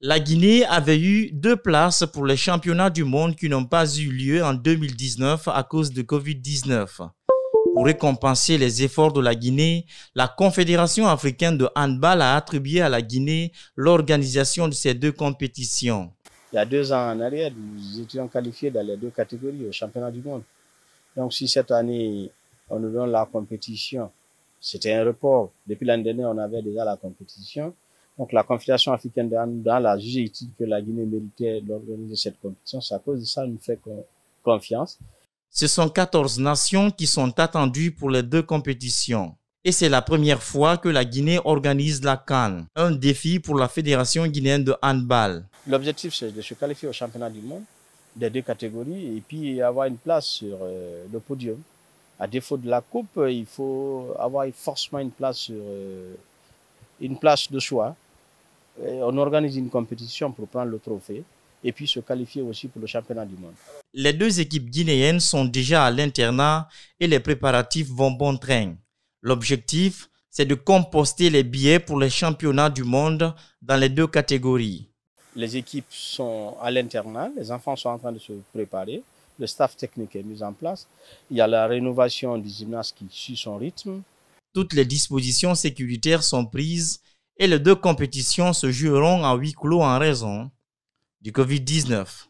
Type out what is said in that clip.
La Guinée avait eu deux places pour les championnats du monde qui n'ont pas eu lieu en 2019 à cause de Covid-19. Pour récompenser les efforts de la Guinée, la Confédération africaine de handball a attribué à la Guinée l'organisation de ces deux compétitions. Il y a deux ans en arrière, nous étions qualifiés dans les deux catégories au championnats du monde. Donc si cette année, on nous donne la compétition, c'était un report. Depuis l'année dernière, on avait déjà la compétition. Donc la Confédération africaine de handball a jugé utile que la Guinée méritait d'organiser cette compétition. C'est à cause de ça nous fait confiance. Ce sont 14 nations qui sont attendues pour les deux compétitions. Et c'est la première fois que la Guinée organise la Cannes, un défi pour la Fédération guinéenne de handball. L'objectif, c'est de se qualifier au championnat du monde des deux catégories et puis avoir une place sur euh, le podium. À défaut de la coupe, il faut avoir forcément une place sur euh, une place de choix. Euh, on organise une compétition pour prendre le trophée et puis se qualifier aussi pour le championnat du monde. Les deux équipes guinéennes sont déjà à l'internat et les préparatifs vont bon train. L'objectif, c'est de composter les billets pour les championnats du monde dans les deux catégories. Les équipes sont à l'internat, les enfants sont en train de se préparer, le staff technique est mis en place, il y a la rénovation du gymnase qui suit son rythme. Toutes les dispositions sécuritaires sont prises et les deux compétitions se joueront à huis clos en raison du Covid-19.